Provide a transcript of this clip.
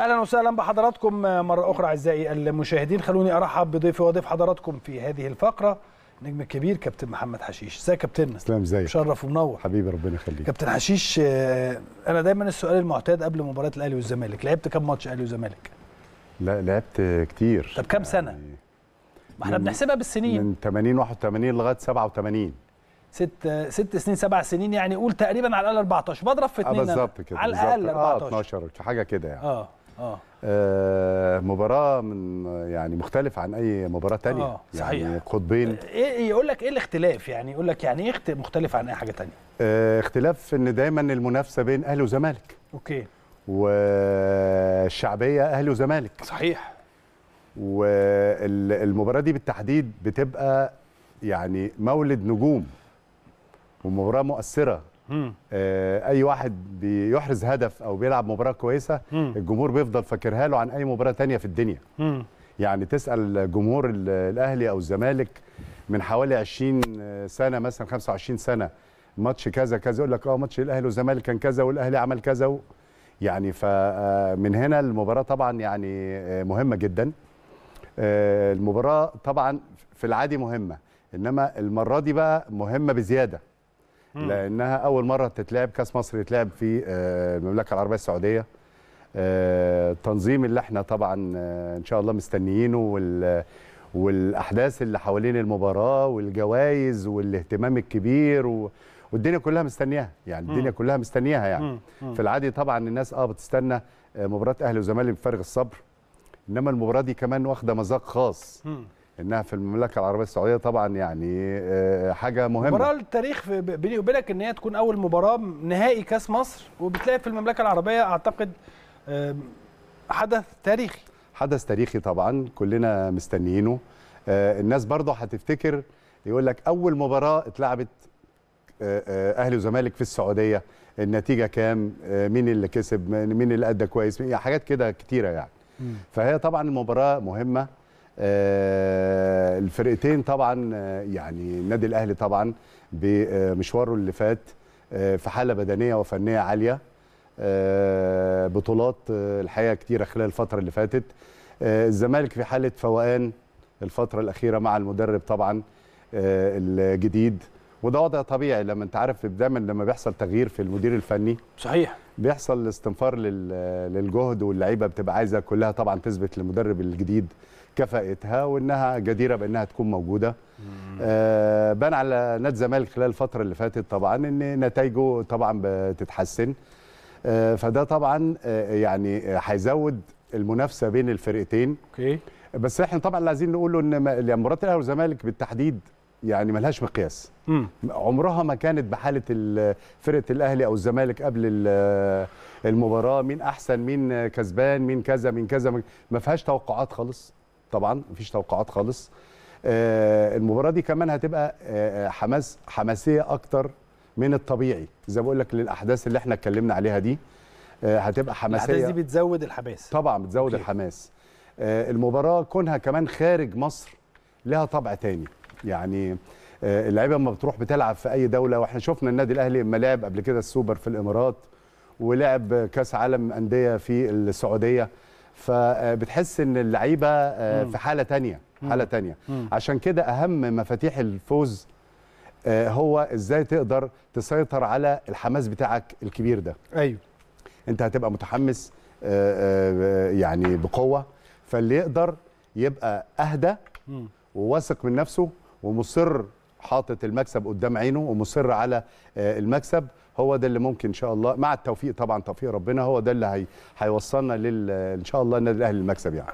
اهلا وسهلا بحضراتكم آه، مره اخرى اعزائي المشاهدين خلوني ارحب بضيفي وضيف حضراتكم في هذه الفقره النجم الكبير كابتن محمد حشيش ازيك يا كابتن اسلام ازيك مشرف ومنور حبيبي ربنا يخليك كابتن حشيش آه، انا دايما السؤال المعتاد قبل مباريات الاهلي والزمالك لعبت كام ماتش اهلي وزمالك لا لعبت كتير طب كام سنه يعني ما احنا بنحسبها بالسنين من 80 81 لغايه 87 ست ست سنين سبع سنين يعني قول تقريبا على الاقل 14 بضرب في اثنين آه، بالظبط كده على الاقل 14 اه 12 حاجه كده يعني اه آه مباراه من يعني مختلف عن اي مباراه تانية آه يعني صحيح. يعني قطبين إيه،, ايه يقول لك ايه الاختلاف يعني يقول لك يعني ايه مختلف عن اي حاجه تانية آه اختلاف ان دايما المنافسه بين اهلي وزمالك اوكي والشعبيه اهلي وزمالك صحيح والمباراه دي بالتحديد بتبقى يعني مولد نجوم ومباراه مؤثره آه، اي واحد بيحرز هدف او بيلعب مباراه كويسه الجمهور بيفضل فاكرها له عن اي مباراه تانية في الدنيا يعني تسال جمهور الاهلي او الزمالك من حوالي 20 آه، سنه مثلا 25 سنه ماتش كذا كذا يقول لك اه ماتش الاهلي والزمالك كان كذا والاهلي عمل كذا و... يعني فمن آه، هنا المباراه طبعا يعني مهمه جدا المباراه طبعا في العادي مهمه انما المره دي بقى مهمه بزياده لانها اول مره تتلعب كاس مصر يتلعب في آه، المملكه العربيه السعوديه التنظيم آه، اللي احنا طبعا آه، ان شاء الله مستنيينه وال والاحداث اللي حوالين المباراه والجوائز والاهتمام الكبير و... والدنيا كلها مستنياها يعني الدنيا كلها مستنياها يعني في العادي طبعا الناس اه بتستنى مباراه اهلي وزمالك بفارغ الصبر انما المباراه دي كمان واخده مذاق خاص انها في المملكه العربيه السعوديه طبعا يعني آه، حاجه مهمه مباراه التاريخ بيني وبينك ان هي تكون اول مباراه نهائي كاس مصر وبتلاقي في المملكه العربيه اعتقد آه، حدث تاريخي حدث تاريخي طبعا كلنا مستنيينه آه، الناس برضه هتفتكر يقول لك اول مباراه اتلعبت اهلي وزمالك في السعوديه النتيجه كام مين اللي كسب مين اللي ادى كويس يعني حاجات كده كتيره يعني فهي طبعا المباراه مهمه آه، الفرقتين طبعا آه، يعني النادي الاهلي طبعا بمشواره اللي فات آه، في حاله بدنيه وفنيه عاليه بطولات الحقيقه كتيره خلال الفتره اللي فاتت الزمالك في حاله فوقان الفتره الاخيره مع المدرب طبعا الجديد وده وضع طبيعي لما انت عارف دايما لما بيحصل تغيير في المدير الفني صحيح بيحصل استنفار للجهد واللعيبه بتبقى عايزه كلها طبعا تثبت للمدرب الجديد كفاءتها وانها جديره بانها تكون موجوده آه بان على نادي الزمالك خلال الفتره اللي فاتت طبعا ان نتائجه طبعا بتتحسن آه فده طبعا آه يعني هيزود المنافسه بين الفرقتين اوكي بس احنا طبعا اللي عايزين نقوله ان مباراه يعني الاهلي والزمالك بالتحديد يعني ملهاش مقياس مم. عمرها ما كانت بحاله فرقه الاهلي او الزمالك قبل المباراه مين احسن مين كسبان مين كذا مين كذا ما فيهاش توقعات خالص طبعا مفيش توقعات خالص آه، المباراه دي كمان هتبقى آه، آه، حماس حماسيه اكتر من الطبيعي زي ما بقول لك للاحداث اللي احنا اتكلمنا عليها دي هتبقى حماسيه الاحداث دي بتزود الحماس طبعا بتزود أوكي. الحماس المباراه كونها كمان خارج مصر لها طبع تاني يعني اللعيبه لما بتروح بتلعب في اي دوله واحنا شفنا النادي الاهلي لما لعب قبل كده السوبر في الامارات ولعب كاس عالم انديه في السعوديه فبتحس ان اللعيبه آه، في حاله تانية حاله تانية عشان كده اهم مفاتيح الفوز آه، هو ازاي تقدر تسيطر على الحماس بتاعك الكبير ده ايوه انت هتبقى متحمس آه، يعني بقوه فاللي يقدر يبقى اهدى وواثق من نفسه ومصر حاطط المكسب قدام عينه ومصر على المكسب هو ده اللي ممكن ان شاء الله مع التوفيق طبعا توفيق ربنا هو ده اللي هيوصلنا لل ان شاء الله النادي الاهلي للمكسب يعني